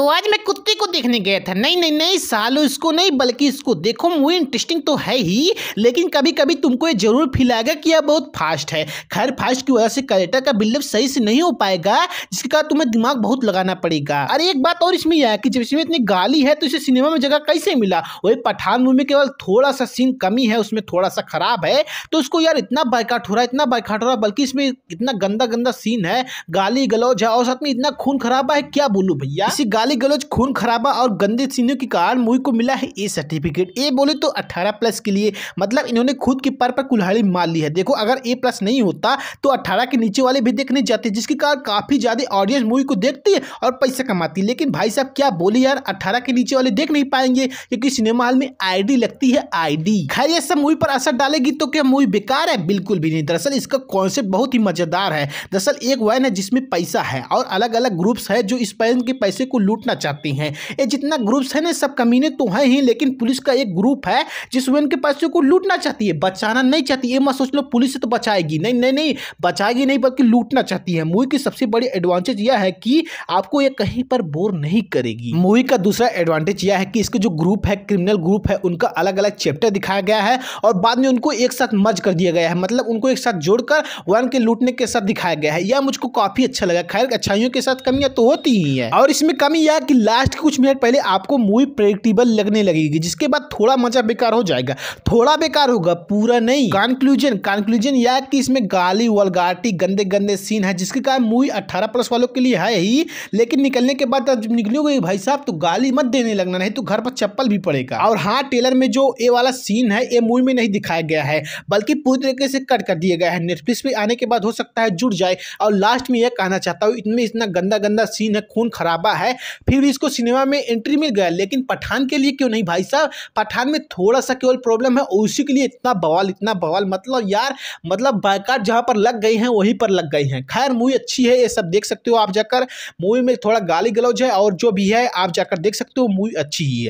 तो आज मैं कुत्ते को देखने गया था नहीं नहीं नहीं सालो इसको नहीं बल्कि इसको देखो मूवी इंटरेस्टिंग तो है ही लेकिन कभी कभी तुमको ये जरूर फील आएगा कि यह बहुत फास्ट है खैर फास्ट की वजह से कैरेक्टर का बिल्डअप सही से नहीं हो पाएगा जिसके कारण तुम्हें दिमाग बहुत लगाना पड़ेगा अरे एक बात और इसमें यह है कि जब इसमें इतनी गाली है तो इसे सिनेमा में जगह कैसे मिला वही पठान मूवी केवल थोड़ा सा सीन कमी है उसमें थोड़ा सा खराब है तो उसको यार इतना बाइकाट हो रहा है इतना बाइकाट हो रहा है बल्कि इसमें इतना गंदा गंदा सीन है गाली गलौज है और साथ में इतना खून खराब है क्या बोलूँ भैया इसी गाली गाली गलौज खून खराबा और गंदे सीनों के कारण मुई को मिला है ए सर्टिफिकेट ए बोले तो अट्ठारह प्लस के लिए मतलब इन्होंने खुद के पर पर कुल्हाड़ी मार ली है देखो अगर ए प्लस नहीं होता तो अट्ठारह के नीचे वाले भी देखने जाते जिसके कारण काफ़ी ज़्यादा ऑडियंस मूवी को देखती है और पैसा कमाती है लेकिन भाई साहब क्या बोले यार अट्ठारह के नीचे वाले देख नहीं पाएंगे क्योंकि सिनेमा हॉल में आई लगती है आई खैर ये सब मूवी पर असर डालेगी तो क्या मूवी बेकार है बिल्कुल भी नहीं दरअसल इसका कॉन्सेप्ट बहुत ही मज़ेदार है दरअसल एक वैन है जिसमें पैसा है और अलग अलग ग्रुप्स है जो इस वैन के पैसे को लूट लूटना चाहती हैं ये जितना ग्रुप्स है ना सब कमीने तो हैं ही लेकिन पुलिस का एक ग्रुप है जिसमें इनके पैसे को लूटना चाहती है बचाना नहीं चाहती ये मत सोच लो पुलिस से तो बचाएगी नहीं नहीं नहीं बचाएगी नहीं बल्कि लूटना चाहती है मूवी की सबसे बड़ी एडवांटेज यह है कि आपको ये कहीं पर बोर नहीं करेगी मूवी का दूसरा एडवांटेज यह है कि इसके जो ग्रुप है क्रिमिनल ग्रुप है उनका अलग अलग चैप्टर दिखाया गया है और बाद में उनको एक साथ मर्ज कर दिया गया है मतलब उनको एक साथ जोड़कर वन के लूटने के साथ दिखाया गया है यह मुझको काफी अच्छा लगा खैर अच्छाइयों के साथ कमियां तो होती ही है और इसमें कमी यह कि लास्ट के कुछ मिनट पहले आपको मूवी प्रेडिक्टेबल लगने लगेगी जिसके बाद थोड़ा मजा बेकार हो जाएगा थोड़ा बेकार होगा पूरा नहीं कंक्लूजन कंक्लूजन यह कि इसमें गाली वलगाटी गंदे गंदे सीन है जिसके कारण मूवी अट्ठारह प्लस वालों के लिए है ही लेकिन निकलने के बाद जब निकलोगे भाई साहब तो गाली मत देने लगना नहीं तो घर पर चप्पल भी पड़ेगा और हाँ टेलर में जो ए वाला सीन है ये मूवी में नहीं दिखाया गया है बल्कि पूरी तरीके से कट कर दिया गया है नेटफ्लिक्स पे आने के बाद हो सकता है जुड़ जाए और लास्ट में यह कहना चाहता हूँ इतना गंदा गंदा सीन है खून खराबा है फिर भी इसको सिनेमा में एंट्री मिल गया लेकिन पठान के लिए क्यों नहीं भाई साहब पठान में थोड़ा सा केवल प्रॉब्लम है उसी के लिए इतना बवाल इतना बवाल मतलब यार मतलब बायकाट जहाँ पर लग गई हैं वहीं पर लग गई हैं खैर मूवी अच्छी है ये सब देख सकते हो आप जाकर मूवी में थोड़ा गाली गलौज है और जो भी है आप जाकर देख सकते हो मूवी अच्छी ही है